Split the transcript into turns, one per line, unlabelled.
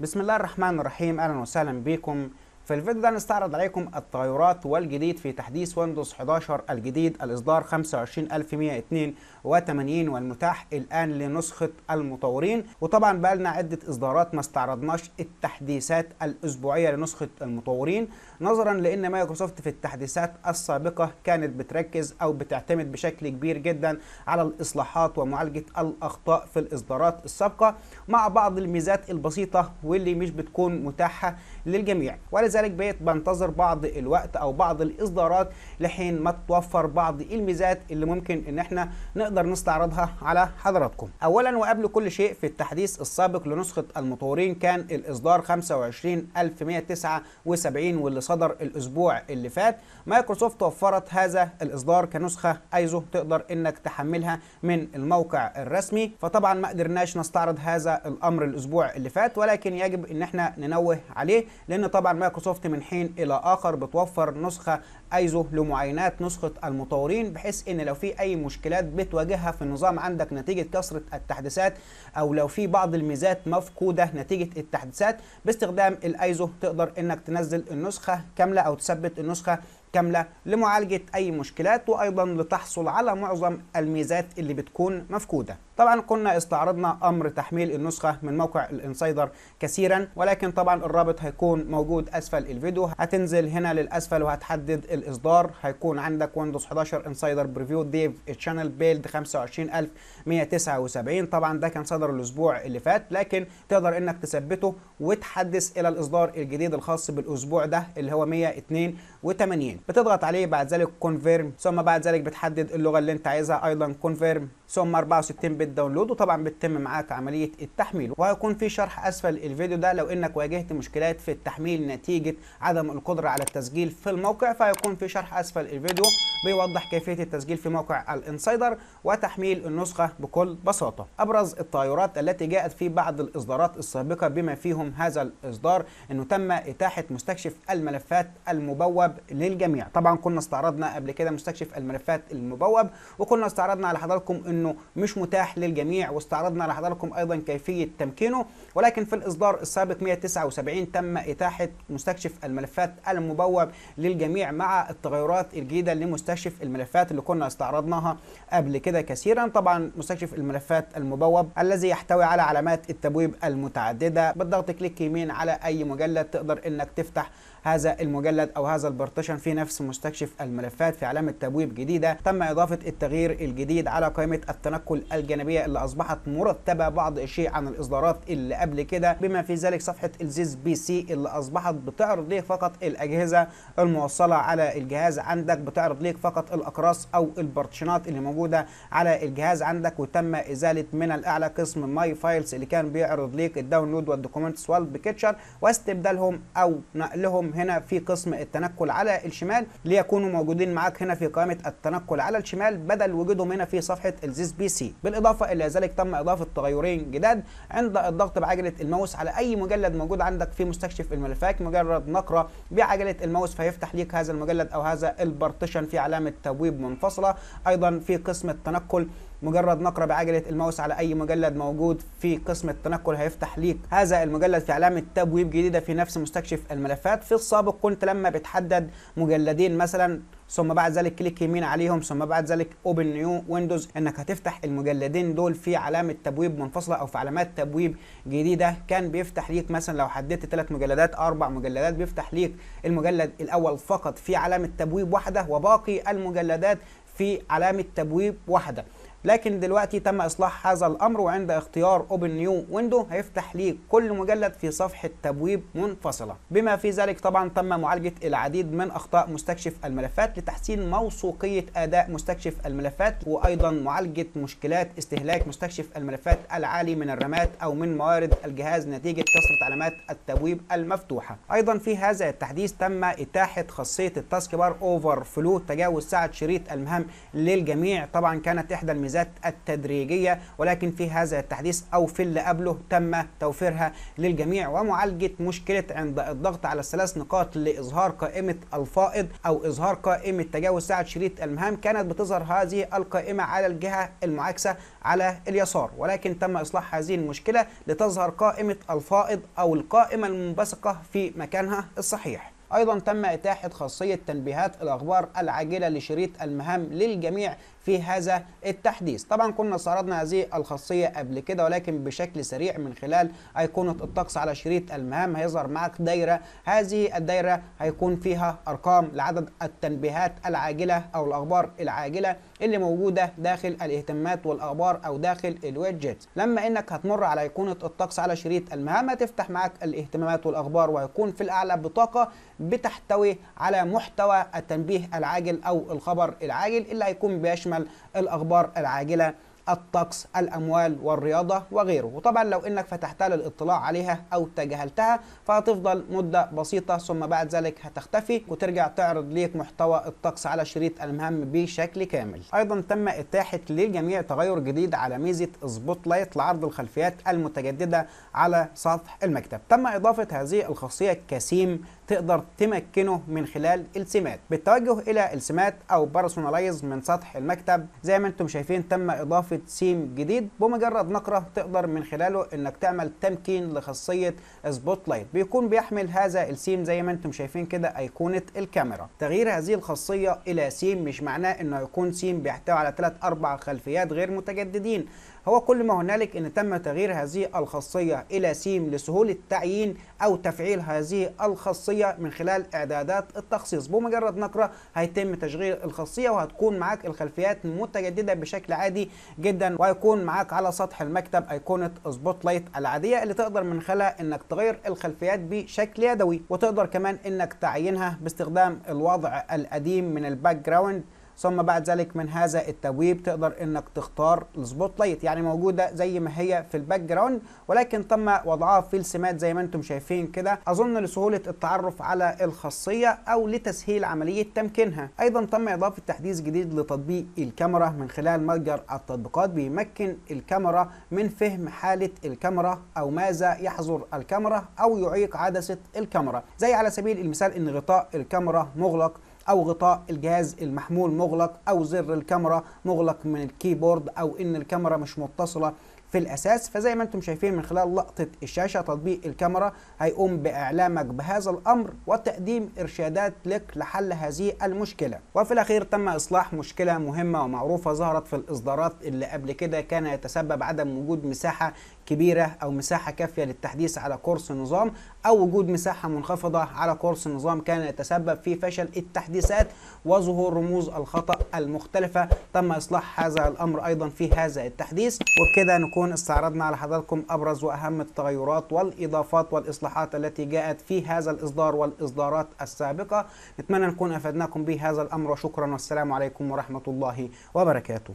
بسم الله الرحمن الرحيم اهلا وسهلا بكم في الفيديو ده نستعرض عليكم التغيرات والجديد في تحديث ويندوز 11 الجديد الإصدار 25182 والمتاح الآن لنسخة المطورين وطبعا بقى لنا عدة إصدارات ما استعرضناش التحديثات الأسبوعية لنسخة المطورين نظرا لأن مايكروسوفت في التحديثات السابقة كانت بتركز أو بتعتمد بشكل كبير جدا على الإصلاحات ومعالجة الأخطاء في الإصدارات السابقة مع بعض الميزات البسيطة واللي مش بتكون متاحة للجميع لذلك بقيت بنتظر بعض الوقت او بعض الاصدارات لحين ما تتوفر بعض الميزات اللي ممكن ان احنا نقدر نستعرضها على حضراتكم اولا وقبل كل شيء في التحديث السابق لنسخه المطورين كان الاصدار 25179 واللي صدر الاسبوع اللي فات مايكروسوفت وفرت هذا الاصدار كنسخه ايزو تقدر انك تحملها من الموقع الرسمي فطبعا ما قدرناش نستعرض هذا الامر الاسبوع اللي فات ولكن يجب ان احنا ننوه عليه لان طبعا مايكروسوفت مايكروسوفت من حين الى اخر بتوفر نسخه ايزو لمعاينات نسخه المطورين بحيث ان لو في اي مشكلات بتواجهها في النظام عندك نتيجه كثره التحديثات او لو في بعض الميزات مفقوده نتيجه التحديثات باستخدام الايزو تقدر انك تنزل النسخه كامله او تثبت النسخه كاملة لمعالجة أي مشكلات وأيضا لتحصل على معظم الميزات اللي بتكون مفقودة طبعا كنا استعرضنا أمر تحميل النسخة من موقع الانسايدر كثيرا ولكن طبعا الرابط هيكون موجود أسفل الفيديو هتنزل هنا للأسفل وهتحدد الإصدار هيكون عندك ويندوز 11 انسايدر بريفيو ديف تشانل بيلد 25179 طبعا ده كان صدر الأسبوع اللي فات لكن تقدر إنك تثبته وتحدث إلى الإصدار الجديد الخاص بالأسبوع ده اللي هو 182 بتضغط عليه بعد ذلك كونفيرم ثم بعد ذلك بتحدد اللغه اللي انت عايزها ايضا كونفيرم ثم 64 بت داونلود وطبعا بتتم معاك عمليه التحميل وهيكون في شرح اسفل الفيديو ده لو انك واجهت مشكلات في التحميل نتيجه عدم القدره على التسجيل في الموقع فهيكون في شرح اسفل الفيديو بيوضح كيفيه التسجيل في موقع الانسايدر وتحميل النسخه بكل بساطه ابرز التغيرات التي جاءت في بعض الاصدارات السابقه بما فيهم هذا الاصدار انه تم اتاحه مستكشف الملفات المبوب للجميع الجميع طبعا كنا استعرضنا قبل كده مستكشف الملفات المبوب وكنا استعرضنا على حضراتكم انه مش متاح للجميع واستعرضنا على حضراتكم ايضا كيفيه تمكينه ولكن في الاصدار السابق 179 تم اتاحه مستكشف الملفات المبوب للجميع مع التغيرات الجديده لمستكشف الملفات اللي كنا استعرضناها قبل كده كثيرا طبعا مستكشف الملفات المبوب الذي يحتوي على علامات التبويب المتعدده بالضغط كليك يمين على اي مجلد تقدر انك تفتح هذا المجلد أو هذا البارتيشن في نفس مستكشف الملفات في علامة تبويب جديدة تم إضافة التغيير الجديد على قائمة التنقل الجانبية اللي أصبحت مرتبة بعض الشيء عن الإصدارات اللي قبل كده بما في ذلك صفحة الزيز بي سي اللي أصبحت بتعرض ليك فقط الأجهزة الموصلة على الجهاز عندك بتعرض ليك فقط الأقراص أو البارتيشنات اللي موجودة على الجهاز عندك وتم إزالة من الأعلى قسم ماي فايلز اللي كان بيعرض ليك الداونلود والدوكيومنتس والبكتشر واستبدالهم أو نقلهم هنا في قسم التنقل على الشمال ليكونوا موجودين معاك هنا في قائمه التنقل على الشمال بدل وجودهم هنا في صفحه الزيس بي سي بالاضافه الى ذلك تم اضافه تغيرين جداد عند الضغط بعجله الماوس على اي مجلد موجود عندك في مستكشف الملفات مجرد نقره بعجله الماوس فيفتح ليك هذا المجلد او هذا البارتيشن في علامه تبويب منفصله ايضا في قسم التنقل مجرد نقرة بعجلة الماوس على أي مجلد موجود في قسم التنقل هيفتح ليك هذا المجلد في علامة تبويب جديدة في نفس مستكشف الملفات في السابق كنت لما بتحدد مجلدين مثلا ثم بعد ذلك كليك يمين عليهم ثم بعد ذلك اوبن نيو ويندوز انك هتفتح المجلدين دول في علامه تبويب منفصله او في علامات تبويب جديده كان بيفتح ليك مثلا لو حددت ثلاث مجلدات اربع مجلدات بيفتح ليك المجلد الاول فقط في علامه تبويب واحده وباقي المجلدات في علامه تبويب واحده لكن دلوقتي تم إصلاح هذا الأمر وعند اختيار اوبن نيو ويندو هيفتح لي كل مجلد في صفحة تبويب منفصلة بما في ذلك طبعا تم معالجة العديد من أخطاء مستكشف الملفات لتحسين موثوقية أداء مستكشف الملفات وأيضا معالجة مشكلات استهلاك مستكشف الملفات العالي من الرامات أو من موارد الجهاز نتيجة كثرة علامات التبويب المفتوحة أيضا في هذا التحديث تم إتاحة خاصية التاسك بار أوفر فلو تجاوز سعة شريط المهام للجميع طبعا كانت إحدى التجهيزات التدريجية ولكن في هذا التحديث أو في اللي قبله تم توفيرها للجميع ومعالجة مشكلة عند الضغط على الثلاث نقاط لإظهار قائمة الفائض أو إظهار قائمة تجاوز ساعة شريط المهام كانت بتظهر هذه القائمة على الجهة المعاكسة على اليسار ولكن تم إصلاح هذه المشكلة لتظهر قائمة الفائض أو القائمة المنبثقة في مكانها الصحيح أيضا تم إتاحة خاصية تنبيهات الأخبار العاجلة لشريط المهام للجميع في هذا التحديث طبعا كنا استعرضنا هذه الخاصية قبل كده ولكن بشكل سريع من خلال أيقونة الطقس على شريط المهام هيظهر معك دايرة هذه الدايرة هيكون فيها أرقام لعدد التنبيهات العاجلة أو الأخبار العاجلة اللي موجودة داخل الاهتمامات والأخبار أو داخل الويدجت لما إنك هتمر على أيقونة الطقس على شريط المهام هتفتح معك الاهتمامات والأخبار وهيكون في الأعلى بطاقة بتحتوي على محتوى التنبيه العاجل أو الخبر العاجل اللي هيكون بيشمل الأخبار العاجلة الطقس الأموال والرياضة وغيره وطبعا لو إنك فتحتها للاطلاع عليها أو تجاهلتها فهتفضل مدة بسيطة ثم بعد ذلك هتختفي وترجع تعرض ليك محتوى الطقس على شريط المهم بشكل كامل أيضا تم إتاحة للجميع تغير جديد على ميزة سبوت لايت لعرض الخلفيات المتجددة على سطح المكتب تم إضافة هذه الخاصية كسيم تقدر تمكنه من خلال السمات بالتوجه الى السمات او بارسونالايز من سطح المكتب زي ما انتم شايفين تم اضافه سيم جديد بمجرد نقره تقدر من خلاله انك تعمل تمكين لخاصيه سبوت لايت بيكون بيحمل هذا السيم زي ما انتم شايفين كده ايقونه الكاميرا تغيير هذه الخاصيه الى سيم مش معناه انه يكون سيم بيحتوي على 3 اربع خلفيات غير متجددين هو كل ما هنالك ان تم تغيير هذه الخاصيه الى سيم لسهوله تعيين او تفعيل هذه الخاصيه الخاصيه من خلال اعدادات التخصيص بمجرد نقره هيتم تشغيل الخاصيه وهتكون معاك الخلفيات متجدده بشكل عادي جدا وهيكون معاك على سطح المكتب ايقونه سبوت لايت العاديه اللي تقدر من خلالها انك تغير الخلفيات بشكل يدوي وتقدر كمان انك تعينها باستخدام الوضع القديم من الباك جراوند ثم بعد ذلك من هذا التبويب تقدر انك تختار السبوت لايت يعني موجوده زي ما هي في الباك جراوند ولكن تم وضعها في السمات زي ما انتم شايفين كده اظن لسهوله التعرف على الخاصيه او لتسهيل عمليه تمكينها ايضا تم اضافه تحديث جديد لتطبيق الكاميرا من خلال متجر التطبيقات بيمكن الكاميرا من فهم حاله الكاميرا او ماذا يحظر الكاميرا او يعيق عدسه الكاميرا زي على سبيل المثال ان غطاء الكاميرا مغلق او غطاء الجهاز المحمول مغلق او زر الكاميرا مغلق من الكيبورد او ان الكاميرا مش متصله في الاساس فزي ما انتم شايفين من خلال لقطه الشاشه تطبيق الكاميرا هيقوم باعلامك بهذا الامر وتقديم ارشادات لك لحل هذه المشكله وفي الاخير تم اصلاح مشكله مهمه ومعروفه ظهرت في الاصدارات اللي قبل كده كان يتسبب عدم وجود مساحه كبيره او مساحه كافيه للتحديث على كورس النظام أو وجود مساحة منخفضة على قرص النظام كان يتسبب في فشل التحديثات وظهور رموز الخطأ المختلفة تم إصلاح هذا الأمر أيضا في هذا التحديث وبكده نكون استعرضنا على حضراتكم أبرز وأهم التغيرات والإضافات والإصلاحات التي جاءت في هذا الإصدار والإصدارات السابقة نتمنى نكون أفدناكم بهذا الأمر وشكرا والسلام عليكم ورحمة الله وبركاته